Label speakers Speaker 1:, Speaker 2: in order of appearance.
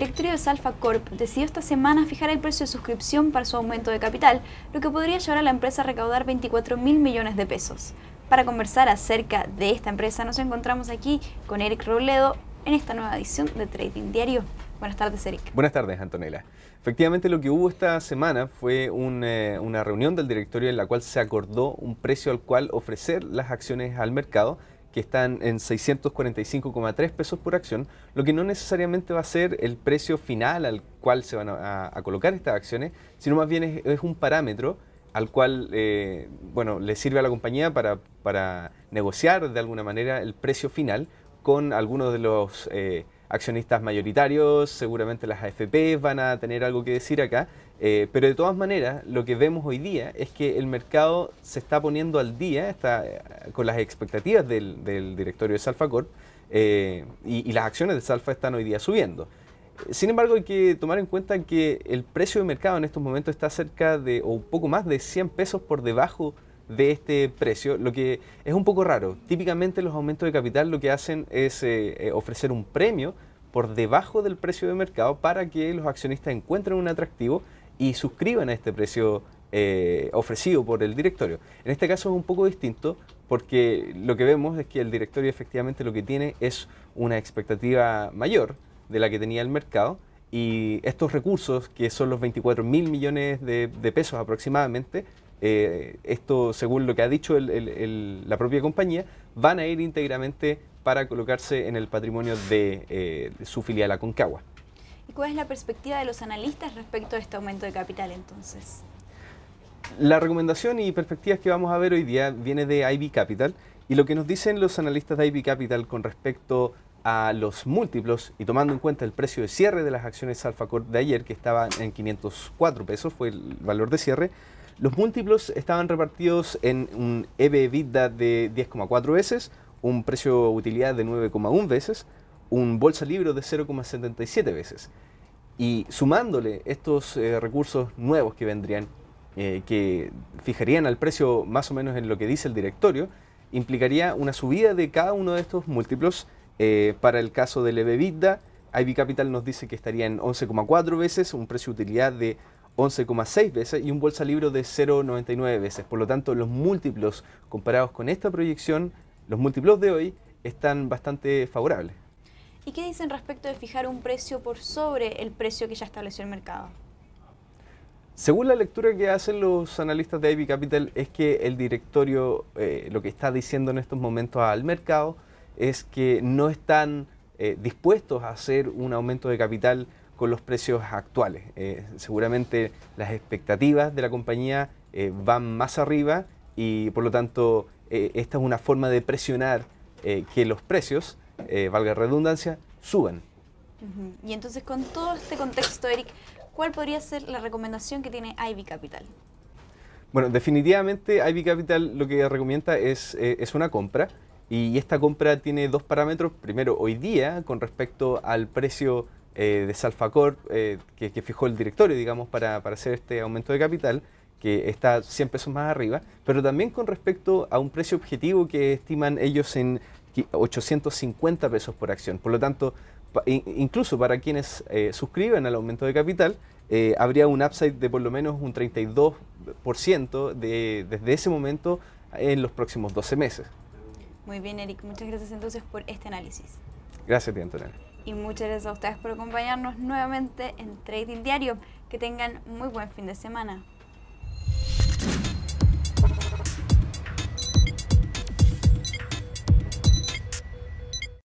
Speaker 1: directorio de Salfa Corp decidió esta semana fijar el precio de suscripción para su aumento de capital, lo que podría llevar a la empresa a recaudar 24 mil millones de pesos. Para conversar acerca de esta empresa nos encontramos aquí con Eric Robledo en esta nueva edición de Trading Diario. Buenas tardes, Eric.
Speaker 2: Buenas tardes, Antonella. Efectivamente, lo que hubo esta semana fue eh, una reunión del directorio en la cual se acordó un precio al cual ofrecer las acciones al mercado que están en 645,3 pesos por acción, lo que no necesariamente va a ser el precio final al cual se van a, colocar estas acciones, sino más bien es, un parámetro al cual eh, bueno, le sirve a la compañía para, negociar de alguna manera el precio final con algunos de los eh, accionistas mayoritarios, seguramente las AFP van a tener algo que decir acá, eh, pero de todas maneras lo que vemos hoy día es que el mercado se está poniendo al día está, eh, con las expectativas del, directorio de Salfa Corp eh, y, y, las acciones de Salfa están hoy día subiendo. Sin embargo, hay que tomar en cuenta que el precio de mercado en estos momentos está cerca de, o un poco más de 100 pesos por debajo de este precio, lo que es un poco raro. Típicamente los aumentos de capital lo que hacen es eh, eh, ofrecer un premio por debajo del precio de mercado para que los accionistas encuentren un atractivo y suscriban a este precio eh, ofrecido por el directorio. En este caso es un poco distinto porque lo que vemos es que el directorio efectivamente lo que tiene es una expectativa mayor de la que tenía el mercado y estos recursos, que son los 24 mil millones de pesos aproximadamente, eh, esto, según lo que ha dicho la propia compañía, van a ir íntegramente para colocarse en el patrimonio de, eh, su filial Aconcagua.
Speaker 1: ¿Y cuál es la perspectiva de los analistas respecto a este aumento de capital
Speaker 2: entonces? La recomendación y perspectivas que vamos a ver hoy día viene de IB Capital y lo que nos dicen los analistas de IB Capital con respecto a los múltiplos y tomando en cuenta el precio de cierre de las acciones Alfacor de ayer que estaba en 504 pesos, fue el valor de cierre, los múltiplos estaban repartidos en un ebitda de 10,4 veces, un precio utilidad de 9,1 veces, un bolsa libro de 0,77 veces. Y sumándole estos eh, recursos nuevos que vendrían, eh, que fijarían al precio más o menos en lo que dice el directorio, implicaría una subida de cada uno de estos múltiplos. Eh, para el caso del ebitda IB Capital nos dice que estaría en 11,4 veces, un precio utilidad de 11,6 veces y un bolsa libro de 0,99 veces. Por lo tanto, los múltiplos comparados con esta proyección, los múltiplos de hoy, están bastante favorables.
Speaker 1: ¿Y qué dicen respecto de fijar un precio por sobre el precio que ya estableció el mercado?
Speaker 2: Según la lectura que hacen los analistas de IB Capital, es que el directorio eh, lo que está diciendo en estos momentos al mercado es que no están eh, dispuestos a hacer un aumento de capital con los precios actuales. Eh, seguramente las expectativas de la compañía eh, van más arriba y por lo tanto eh, esta es una forma de presionar que los precios, valga redundancia, suban.
Speaker 1: Y entonces con todo este contexto, Eric, ¿cuál podría ser la recomendación que tiene Ivy Capital?
Speaker 2: Bueno, definitivamente Ivy Capital lo que recomienda es, es una compra y esta compra tiene dos parámetros. Primero, hoy día con respecto al precio eh, de Salfacor, eh, que, que, fijó el directorio, digamos, para, para, hacer este aumento de capital, que está 100 pesos más arriba, pero también con respecto a un precio objetivo que estiman ellos en 850 pesos por acción. Por lo tanto, incluso para quienes eh, suscriben al aumento de capital, habría un upside de por lo menos un 32% de, desde ese momento en los próximos 12 meses.
Speaker 1: Muy bien, Eric. Muchas gracias entonces por este análisis. Gracias a y muchas gracias a ustedes por acompañarnos nuevamente en Trading Diario. Que tengan muy buen fin de semana.